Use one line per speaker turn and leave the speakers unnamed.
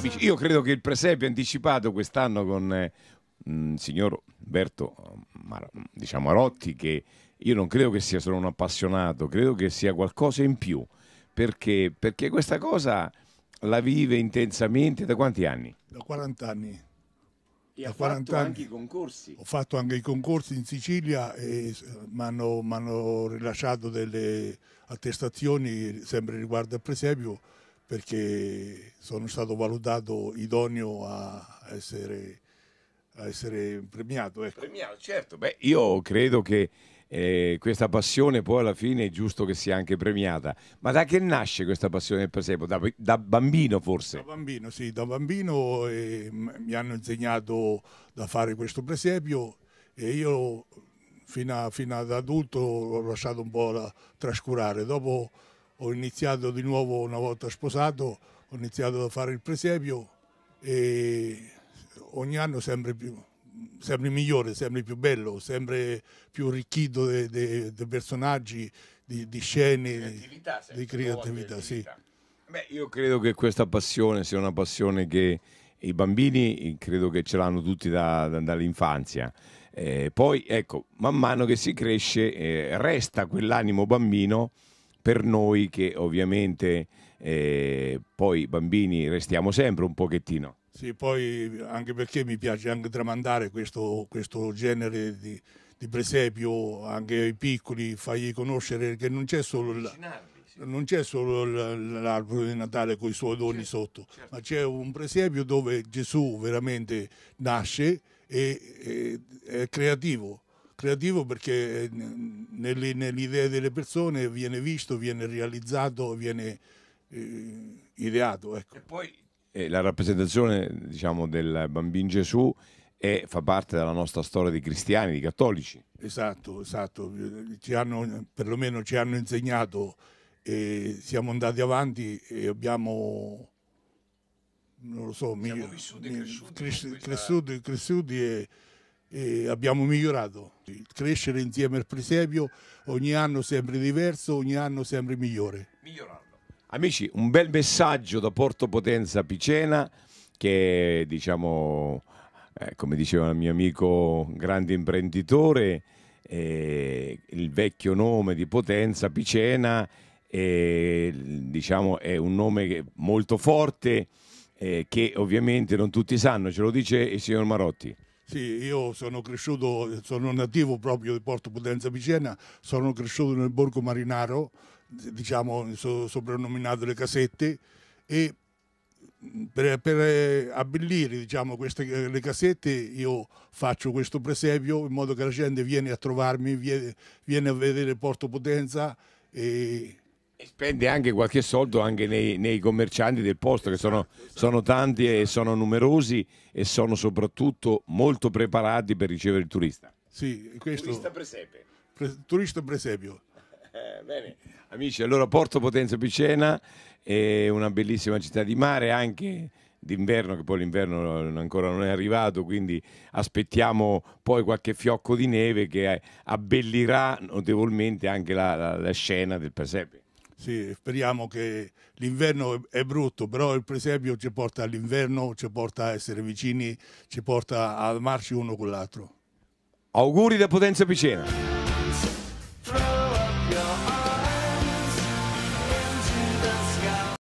capisci? Io credo
che il presepio anticipato quest'anno con eh, il mm, signor Berto mm, Mar- mm, diciamo Arotti, che io non credo che sia solo un appassionato, credo che sia qualcosa in più. Perché? Perché questa cosa la vive intensamente da quanti anni?
Da 40 anni.
E da 40 anni. anche i concorsi. Ho fatto
anche i concorsi in Sicilia e mi hanno rilasciato delle attestazioni sempre riguardo al presepio perché sono stato valutato idoneo a essere, a essere premiato. Ecco. Premiato, certo. Beh,
io credo che eh, questa passione poi alla fine è giusto che sia anche premiata. Ma da che nasce questa passione del presepe? Da, da, bambino forse? Da
bambino, sì, da bambino eh, mi hanno insegnato da fare questo presepio e io fino, a, fino ad adulto l'ho lasciato un po' la, trascurare. Dopo ho iniziato di nuovo una volta sposato, ho iniziato a fare il presepio e ogni anno sempre più sempre migliore, sempre più bello, sempre più arricchito dei personaggi, di, di scene, di creatività. Sempre, di creatività sì.
Beh, io credo che questa passione sia una passione che i bambini eh, credo che ce l'hanno tutti da, da, dall'infanzia. Eh, poi, ecco, man mano che si cresce eh, resta quell'animo bambino per noi che ovviamente eh, poi bambini restiamo sempre un pochettino.
Sì, poi anche perché mi piace anche tramandare questo, questo genere di, di, presepio anche ai piccoli, fargli conoscere che non c'è solo... La, non c'è solo l'albero di Natale con i suoi doni certo, sotto, certo. ma c'è un presepio dove Gesù veramente nasce e è creativo, creativo perché nelle, nelle, delle persone viene visto, viene realizzato, viene eh, ideato. Ecco. E poi
eh, la rappresentazione diciamo, del bambino Gesù è, fa parte della nostra storia di cristiani, di cattolici.
Esatto, esatto. Ci hanno, perlomeno ci hanno insegnato e siamo andati avanti e abbiamo non lo so, siamo mi, vissuti, mi, cresciuti, cres, questa... cresciuti, cresciuti e e abbiamo migliorato. Crescere insieme al presepio ogni anno sempre diverso, ogni anno sempre migliore. Migliorando.
Amici, un bel messaggio da Porto Potenza Picena che diciamo, eh, come diceva il mio amico, grande imprenditore, eh, il vecchio nome di Potenza Picena eh, diciamo, è un nome molto forte eh, che ovviamente non tutti sanno, ce lo dice il signor Marotti.
Sì, io sono cresciuto, sono nativo proprio di Porto Potenza Vicena, sono cresciuto nel Borgo Marinaro, diciamo soprannominato Le Casette, e per, per abbellire diciamo, queste, le casette io faccio questo presepio in modo che la gente viene a trovarmi, viene, viene a vedere Porto Potenza
e spende anche qualche soldo anche nei, nei commercianti del posto, che sono, sono, tanti e sono numerosi e sono soprattutto molto preparati per ricevere il turista.
Sì, questo... Turista presepe. Pre... turista presepio. Eh,
bene, amici, allora Porto Potenza Picena è una bellissima città di mare anche d'inverno, che poi l'inverno ancora non è arrivato, quindi aspettiamo poi qualche fiocco di neve che eh, abbellirà notevolmente anche la, la, la scena del presepe.
Sì, speriamo che l'inverno è brutto, però il presepio ci porta all'inverno, ci porta a essere vicini, ci porta a amarci uno con l'altro. Auguri da Potenza Picena.